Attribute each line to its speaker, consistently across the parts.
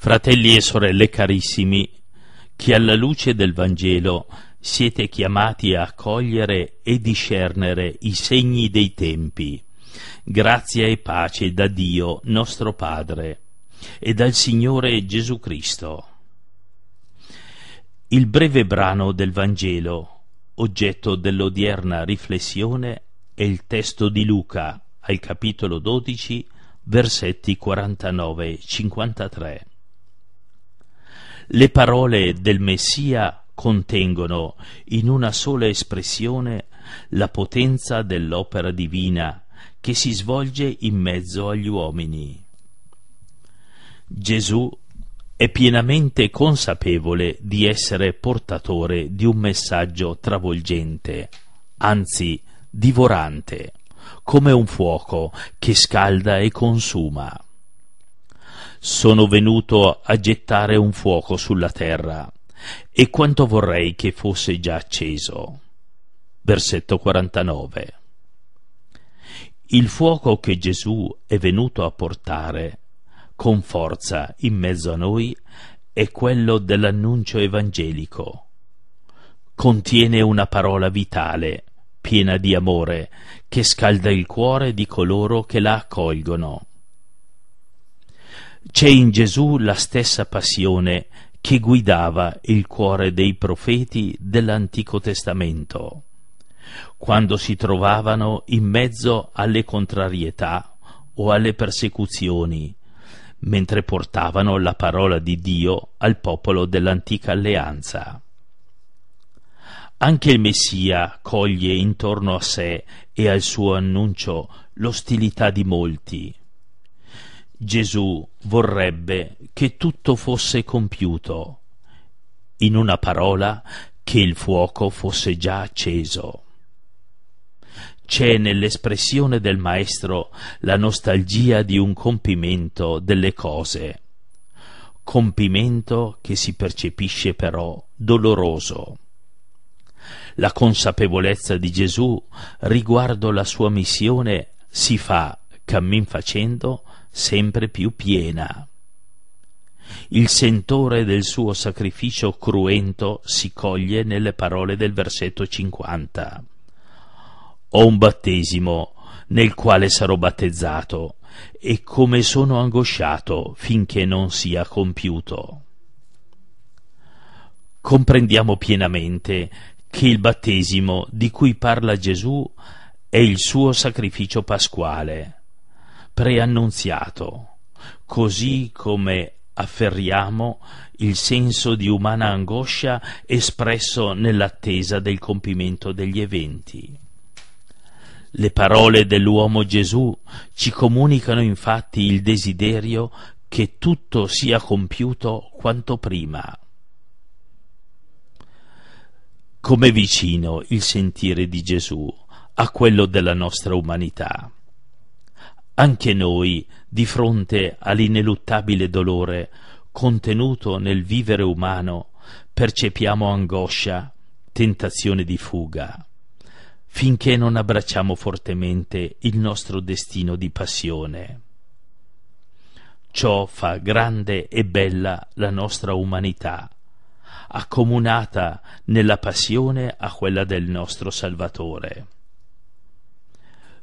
Speaker 1: Fratelli e sorelle carissimi, che alla luce del Vangelo siete chiamati a cogliere e discernere i segni dei tempi. Grazia e pace da Dio nostro Padre e dal Signore Gesù Cristo. Il breve brano del Vangelo, oggetto dell'odierna riflessione, è il testo di Luca, al capitolo 12, versetti 49-53. Le parole del Messia contengono in una sola espressione la potenza dell'opera divina che si svolge in mezzo agli uomini. Gesù è pienamente consapevole di essere portatore di un messaggio travolgente, anzi divorante, come un fuoco che scalda e consuma sono venuto a gettare un fuoco sulla terra, e quanto vorrei che fosse già acceso. Versetto 49. Il fuoco che Gesù è venuto a portare con forza in mezzo a noi è quello dell'annuncio evangelico. Contiene una parola vitale, piena di amore, che scalda il cuore di coloro che la accolgono c'è in Gesù la stessa passione che guidava il cuore dei profeti dell'Antico Testamento, quando si trovavano in mezzo alle contrarietà o alle persecuzioni, mentre portavano la parola di Dio al popolo dell'antica alleanza. Anche il Messia coglie intorno a sé e al suo annuncio l'ostilità di molti, Gesù vorrebbe che tutto fosse compiuto, in una parola che il fuoco fosse già acceso. C'è nell'espressione del Maestro la nostalgia di un compimento delle cose, compimento che si percepisce però doloroso. La consapevolezza di Gesù riguardo la sua missione si fa, cammin facendo, sempre più piena. Il sentore del suo sacrificio cruento si coglie nelle parole del versetto 50. Ho un battesimo nel quale sarò battezzato e come sono angosciato finché non sia compiuto. Comprendiamo pienamente che il battesimo di cui parla Gesù è il suo sacrificio pasquale preannunziato, così come afferriamo il senso di umana angoscia espresso nell'attesa del compimento degli eventi. Le parole dell'uomo Gesù ci comunicano infatti il desiderio che tutto sia compiuto quanto prima. Come vicino il sentire di Gesù a quello della nostra umanità anche noi, di fronte all'ineluttabile dolore contenuto nel vivere umano, percepiamo angoscia, tentazione di fuga, finché non abbracciamo fortemente il nostro destino di passione. Ciò fa grande e bella la nostra umanità, accomunata nella passione a quella del nostro Salvatore.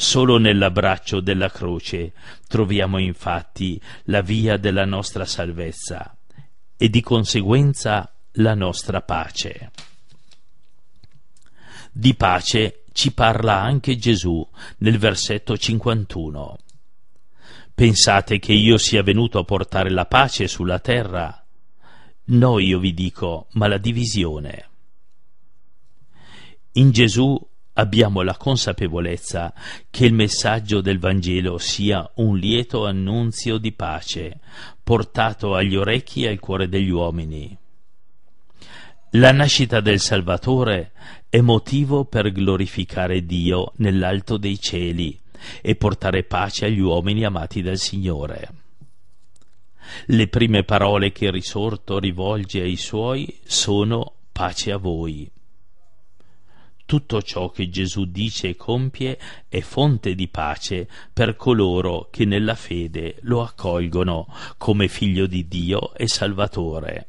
Speaker 1: Solo nell'abbraccio della croce troviamo infatti la via della nostra salvezza e di conseguenza la nostra pace. Di pace ci parla anche Gesù nel versetto 51. Pensate che io sia venuto a portare la pace sulla terra? No, io vi dico, ma la divisione. In Gesù abbiamo la consapevolezza che il messaggio del Vangelo sia un lieto annunzio di pace, portato agli orecchi e al cuore degli uomini. La nascita del Salvatore è motivo per glorificare Dio nell'alto dei cieli e portare pace agli uomini amati dal Signore. Le prime parole che il risorto rivolge ai suoi sono pace a voi. Tutto ciò che Gesù dice e compie è fonte di pace per coloro che nella fede lo accolgono come figlio di Dio e Salvatore.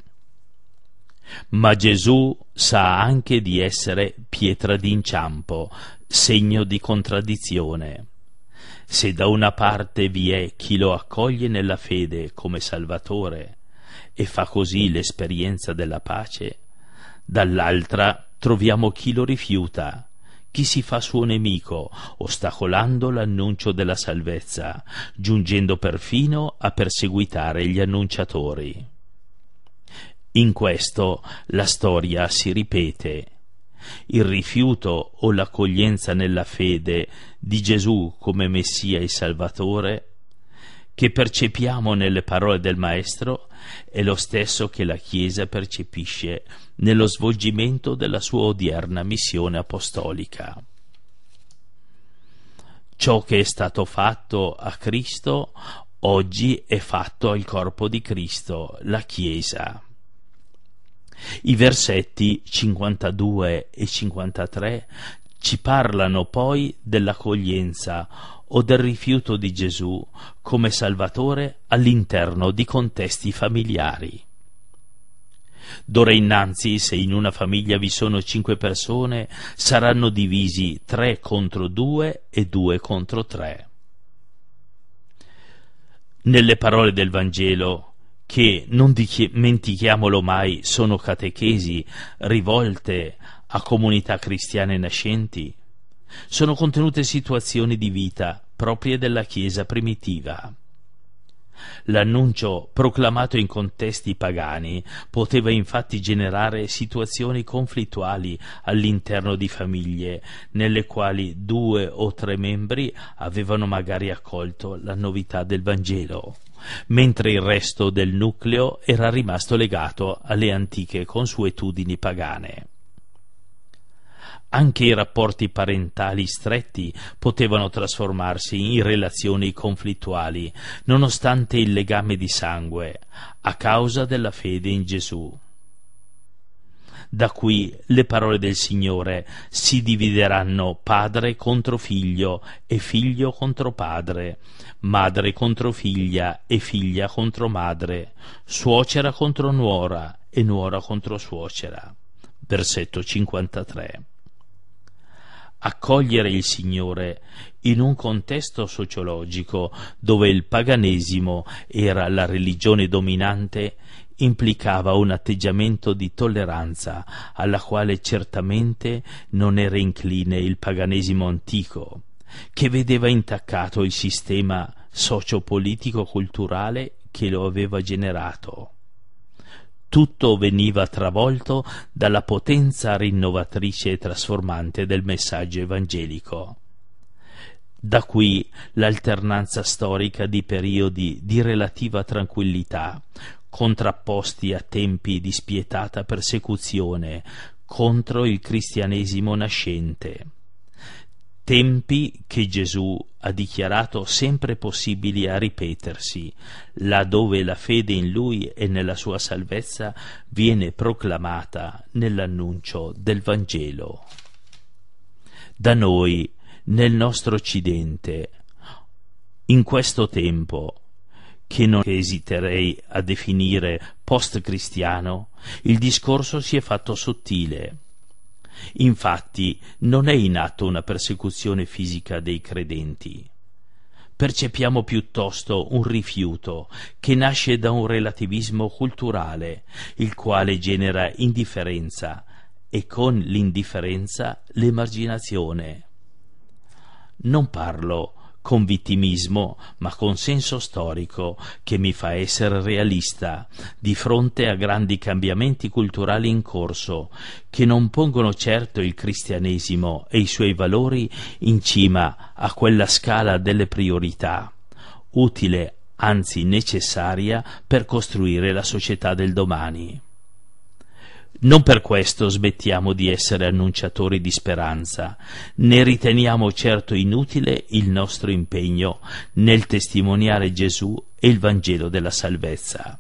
Speaker 1: Ma Gesù sa anche di essere pietra d'inciampo, segno di contraddizione. Se da una parte vi è chi lo accoglie nella fede come Salvatore e fa così l'esperienza della pace, dall'altra troviamo chi lo rifiuta, chi si fa suo nemico, ostacolando l'annuncio della salvezza, giungendo perfino a perseguitare gli annunciatori. In questo la storia si ripete. Il rifiuto o l'accoglienza nella fede di Gesù come Messia e Salvatore, che percepiamo nelle parole del Maestro, è lo stesso che la Chiesa percepisce nello svolgimento della sua odierna missione apostolica. Ciò che è stato fatto a Cristo oggi è fatto al corpo di Cristo, la Chiesa. I versetti 52 e 53 ci parlano poi dell'accoglienza o del rifiuto di Gesù come Salvatore all'interno di contesti familiari. D'ora innanzi, se in una famiglia vi sono cinque persone, saranno divisi tre contro due e due contro tre. Nelle parole del Vangelo, che non dimentichiamolo mai sono catechesi rivolte a comunità cristiane nascenti, sono contenute situazioni di vita proprie della Chiesa primitiva. L'annuncio proclamato in contesti pagani poteva infatti generare situazioni conflittuali all'interno di famiglie nelle quali due o tre membri avevano magari accolto la novità del Vangelo, mentre il resto del nucleo era rimasto legato alle antiche consuetudini pagane. Anche i rapporti parentali stretti potevano trasformarsi in relazioni conflittuali, nonostante il legame di sangue, a causa della fede in Gesù. Da qui le parole del Signore si divideranno padre contro figlio e figlio contro padre, madre contro figlia e figlia contro madre, suocera contro nuora e nuora contro suocera. Versetto 53 accogliere il Signore in un contesto sociologico dove il paganesimo era la religione dominante implicava un atteggiamento di tolleranza alla quale certamente non era incline il paganesimo antico, che vedeva intaccato il sistema socio-politico-culturale che lo aveva generato tutto veniva travolto dalla potenza rinnovatrice e trasformante del messaggio evangelico. Da qui l'alternanza storica di periodi di relativa tranquillità, contrapposti a tempi di spietata persecuzione contro il cristianesimo nascente tempi che Gesù ha dichiarato sempre possibili a ripetersi, laddove la fede in lui e nella sua salvezza viene proclamata nell'annuncio del Vangelo. Da noi, nel nostro Occidente, in questo tempo, che non esiterei a definire post-cristiano, il discorso si è fatto sottile Infatti non è in atto una persecuzione fisica dei credenti. Percepiamo piuttosto un rifiuto che nasce da un relativismo culturale, il quale genera indifferenza e con l'indifferenza l'emarginazione. Non parlo con vittimismo, ma con senso storico, che mi fa essere realista di fronte a grandi cambiamenti culturali in corso, che non pongono certo il cristianesimo e i suoi valori in cima a quella scala delle priorità, utile anzi necessaria per costruire la società del domani. Non per questo smettiamo di essere annunciatori di speranza, né riteniamo certo inutile il nostro impegno nel testimoniare Gesù e il Vangelo della salvezza.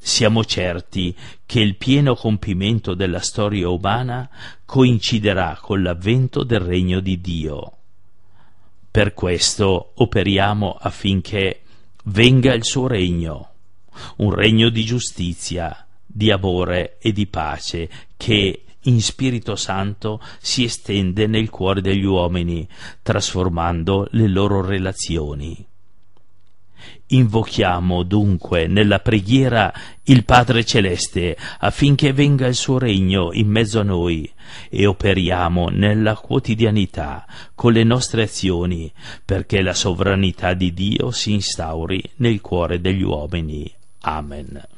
Speaker 1: Siamo certi che il pieno compimento della storia umana coinciderà con l'avvento del regno di Dio. Per questo operiamo affinché venga il suo regno, un regno di giustizia, di amore e di pace che in Spirito Santo si estende nel cuore degli uomini, trasformando le loro relazioni. Invochiamo dunque nella preghiera il Padre Celeste affinché venga il suo regno in mezzo a noi e operiamo nella quotidianità con le nostre azioni perché la sovranità di Dio si instauri nel cuore degli uomini. Amen.